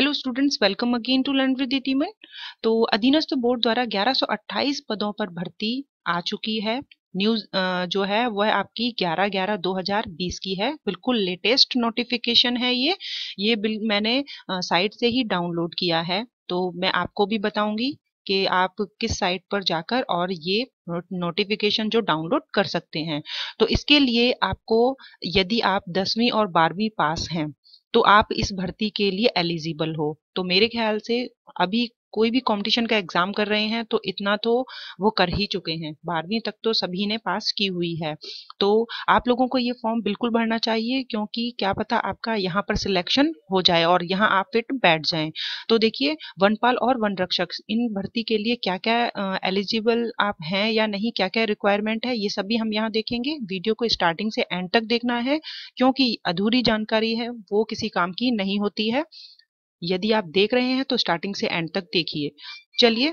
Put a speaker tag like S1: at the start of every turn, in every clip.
S1: hello students welcome again to learn with me तो अधीनस्थ board तो द्वारा 1128 पदों पर भर्ती आ चुकी है न्यूज जो है वह आपकी 11 ग्यारह 2020 की है बिल्कुल लेटेस्ट नोटिफिकेशन है ये ये बिल मैंने साइट से ही डाउनलोड किया है तो मैं आपको भी बताऊंगी कि आप किस साइट पर जाकर और ये नोटिफिकेशन जो डाउनलोड कर सकते हैं तो इसके लिए आपको यदि आप दसवीं और बारहवीं पास हैं तो आप इस भर्ती के लिए एलिजिबल हो तो मेरे ख्याल से अभी कोई भी कंपटीशन का एग्जाम कर रहे हैं तो इतना तो वो कर ही चुके हैं बारहवीं तक तो सभी ने पास की हुई है तो आप लोगों को ये फॉर्म बिल्कुल भरना चाहिए क्योंकि क्या पता आपका यहाँ पर सिलेक्शन हो जाए और यहाँ आप फिट बैठ जाए तो देखिए वनपाल और वन रक्षक इन भर्ती के लिए क्या क्या एलिजिबल आप हैं या नहीं क्या क्या रिक्वायरमेंट है ये सभी हम यहाँ देखेंगे वीडियो को स्टार्टिंग से एंड तक देखना है क्योंकि अधूरी जानकारी है वो किसी काम की नहीं होती है यदि आप देख रहे हैं तो स्टार्टिंग से एंड तक देखिए चलिए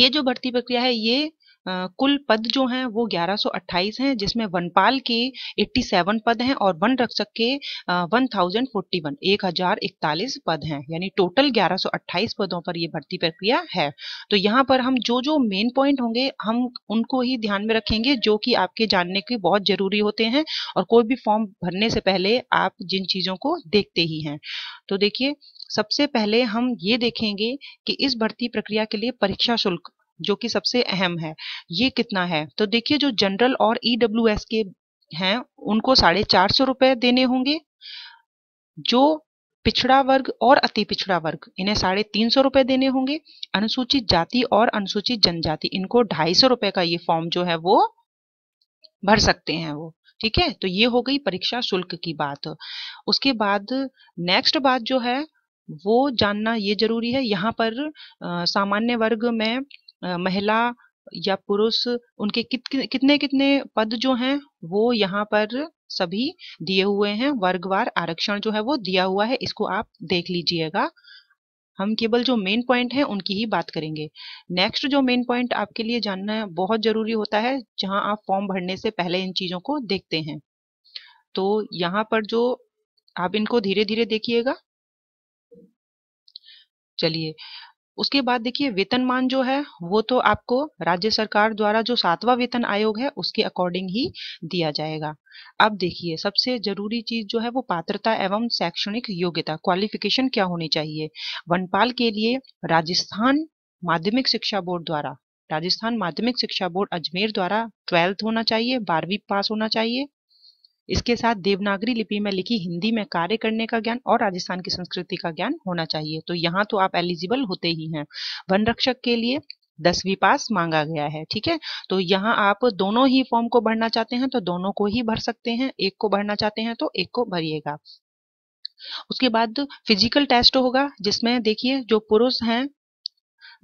S1: ये जो भर्ती प्रक्रिया है ये कुल पद जो हैं वो 1128 हैं जिसमें वनपाल के 87 पद हैं और वन रक्षक के 1041 इकतालीस पद हैं यानी टोटल 1128 पदों पर ये भर्ती प्रक्रिया है तो यहाँ पर हम जो जो मेन पॉइंट होंगे हम उनको ही ध्यान में रखेंगे जो कि आपके जानने के बहुत जरूरी होते हैं और कोई भी फॉर्म भरने से पहले आप जिन चीज़ों को देखते ही हैं तो देखिए सबसे पहले हम ये देखेंगे कि इस भर्ती प्रक्रिया के लिए परीक्षा शुल्क जो कि सबसे अहम है ये कितना है तो देखिए जो जनरल और ईडब्ल्यू e के हैं उनको साढ़े चार सौ रुपए देने होंगे जो पिछड़ा वर्ग और अति पिछड़ा वर्ग इन्हें साढ़े तीन सौ रुपए देने होंगे अनुसूचित जाति और अनुसूचित जनजाति इनको ढाई सौ रुपए का ये फॉर्म जो है वो भर सकते हैं वो ठीक है तो ये हो गई परीक्षा शुल्क की बात उसके बाद नेक्स्ट बात जो है वो जानना ये जरूरी है यहाँ पर आ, सामान्य वर्ग में महिला या पुरुष उनके कित, कितने कितने पद जो हैं वो यहाँ पर सभी दिए हुए हैं वर्गवार आरक्षण जो है वो दिया हुआ है इसको आप देख लीजिएगा हम केवल जो मेन पॉइंट है उनकी ही बात करेंगे नेक्स्ट जो मेन पॉइंट आपके लिए जानना बहुत जरूरी होता है जहां आप फॉर्म भरने से पहले इन चीजों को देखते हैं तो यहाँ पर जो आप इनको धीरे धीरे देखिएगा चलिए उसके बाद देखिए वेतनमान जो है वो तो आपको राज्य सरकार द्वारा जो सातवां वेतन आयोग है उसके अकॉर्डिंग ही दिया जाएगा अब देखिए सबसे जरूरी चीज जो है वो पात्रता एवं शैक्षणिक योग्यता क्वालिफिकेशन क्या होनी चाहिए वनपाल के लिए राजस्थान माध्यमिक शिक्षा बोर्ड द्वारा राजस्थान माध्यमिक शिक्षा बोर्ड अजमेर द्वारा ट्वेल्थ होना चाहिए बारहवीं पास होना चाहिए इसके साथ देवनागरी लिपि में लिखी हिंदी में कार्य करने का ज्ञान और राजस्थान की संस्कृति का ज्ञान होना चाहिए तो यहाँ तो आप एलिजिबल होते ही हैं वन रक्षक के लिए दसवीं पास मांगा गया है ठीक है तो यहाँ आप दोनों ही फॉर्म को भरना चाहते हैं तो दोनों को ही भर सकते हैं एक को भरना चाहते हैं तो एक को भरिएगा उसके बाद फिजिकल टेस्ट होगा जिसमें देखिए जो पुरुष हैं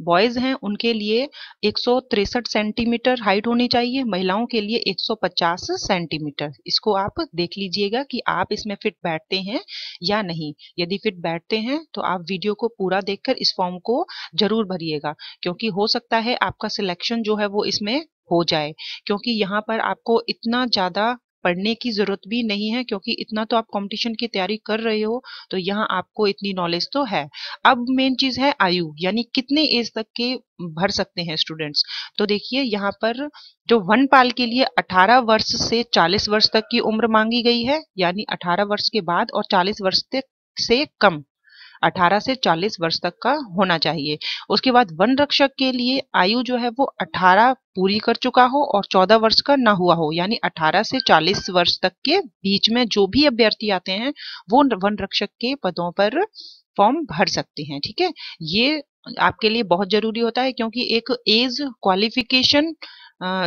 S1: बॉयज़ हैं उनके लिए एक सेंटीमीटर हाइट होनी चाहिए महिलाओं के लिए 150 सेंटीमीटर इसको आप देख लीजिएगा कि आप इसमें फिट बैठते हैं या नहीं यदि फिट बैठते हैं तो आप वीडियो को पूरा देखकर इस फॉर्म को जरूर भरिएगा क्योंकि हो सकता है आपका सिलेक्शन जो है वो इसमें हो जाए क्योंकि यहाँ पर आपको इतना ज़्यादा पढ़ने की ज़रूरत भी नहीं है क्योंकि इतना तो आप कंपटीशन की तैयारी कर रहे हो तो यहाँ आपको इतनी नॉलेज तो है अब मेन चीज़ है आयु यानी कितने एज तक के भर सकते हैं स्टूडेंट्स तो देखिए यहाँ पर जो वन पाल के लिए 18 वर्ष से 40 वर्ष तक की उम्र मांगी गई है यानी 18 वर्ष के बाद और 40 वर्ष तक से कम 18 से 40 वर्ष तक का होना चाहिए उसके बाद वन रक्षक के लिए आयु जो है वो 18 पूरी कर चुका हो और 14 वर्ष का ना हुआ हो यानी 18 से 40 वर्ष तक के बीच में जो भी अभ्यर्थी आते हैं वो वन रक्षक के पदों पर फॉर्म भर सकते हैं ठीक है ये आपके लिए बहुत जरूरी होता है क्योंकि एक एज क्वालिफिकेशन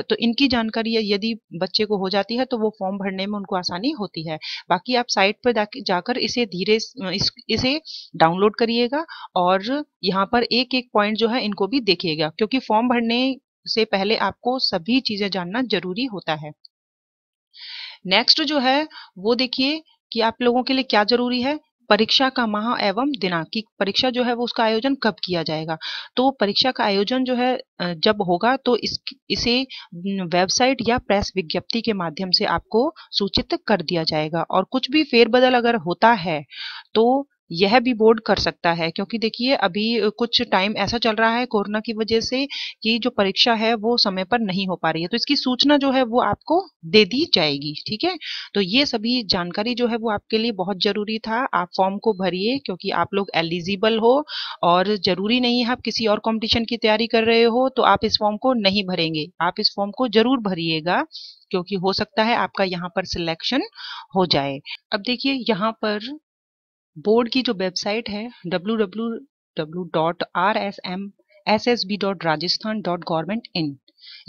S1: तो इनकी जानकारी यदि बच्चे को हो जाती है तो वो फॉर्म भरने में उनको आसानी होती है बाकी आप साइट पर जाकर इसे धीरे इस, इसे डाउनलोड करिएगा और यहाँ पर एक एक पॉइंट जो है इनको भी देखिएगा क्योंकि फॉर्म भरने से पहले आपको सभी चीजें जानना जरूरी होता है नेक्स्ट जो है वो देखिए कि आप लोगों के लिए क्या जरूरी है परीक्षा का माह एवं दिनांक की परीक्षा जो है वो उसका आयोजन कब किया जाएगा तो परीक्षा का आयोजन जो है जब होगा तो इस इसे वेबसाइट या प्रेस विज्ञप्ति के माध्यम से आपको सूचित कर दिया जाएगा और कुछ भी फेरबदल अगर होता है तो यह भी बोर्ड कर सकता है क्योंकि देखिए अभी कुछ टाइम ऐसा चल रहा है कोरोना की वजह से कि जो परीक्षा है वो समय पर नहीं हो पा रही है तो इसकी सूचना जो है वो आपको दे दी जाएगी ठीक है तो ये सभी जानकारी जो है वो आपके लिए बहुत जरूरी था आप फॉर्म को भरिए क्योंकि आप लोग एलिजिबल हो और जरूरी नहीं है आप किसी और कॉम्पिटिशन की तैयारी कर रहे हो तो आप इस फॉर्म को नहीं भरेंगे आप इस फॉर्म को जरूर भरिएगा क्योंकि हो सकता है आपका यहाँ पर सिलेक्शन हो जाए अब देखिए यहाँ पर बोर्ड की जो वेबसाइट है W W W dot R S M S S B dot Rajasthan dot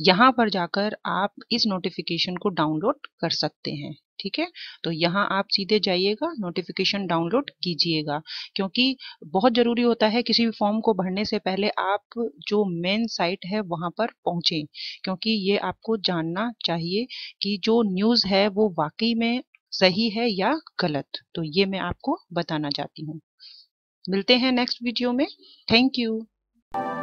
S1: यहाँ पर जाकर आप इस नोटिफिकेशन को डाउनलोड कर सकते हैं ठीक है तो यहाँ आप सीधे जाइएगा नोटिफिकेशन डाउनलोड कीजिएगा क्योंकि बहुत ज़रूरी होता है किसी भी फॉर्म को भरने से पहले आप जो मेन साइट है वहां पर पहुंचे क्योंकि ये आपको जानना चाहिए कि जो न्यूज़ है वो वाकई में सही है या गलत तो ये मैं आपको बताना चाहती हूँ मिलते हैं नेक्स्ट वीडियो में थैंक यू